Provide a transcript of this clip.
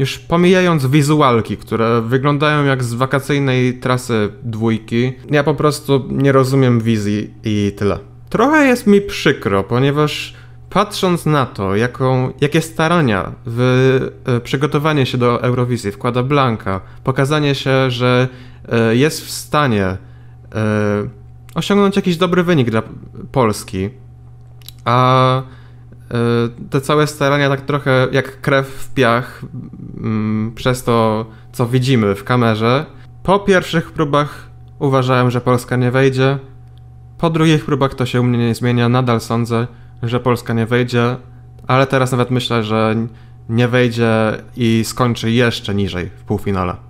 już pomijając wizualki, które wyglądają jak z wakacyjnej trasy dwójki, ja po prostu nie rozumiem wizji i tyle. Trochę jest mi przykro, ponieważ patrząc na to, jaką, jakie starania w e, przygotowanie się do Eurowizji wkłada Blanka, pokazanie się, że e, jest w stanie e, osiągnąć jakiś dobry wynik dla Polski, a te całe starania tak trochę jak krew w piach Mm, przez to, co widzimy w kamerze. Po pierwszych próbach uważałem, że Polska nie wejdzie. Po drugich próbach to się u mnie nie zmienia. Nadal sądzę, że Polska nie wejdzie, ale teraz nawet myślę, że nie wejdzie i skończy jeszcze niżej w półfinale.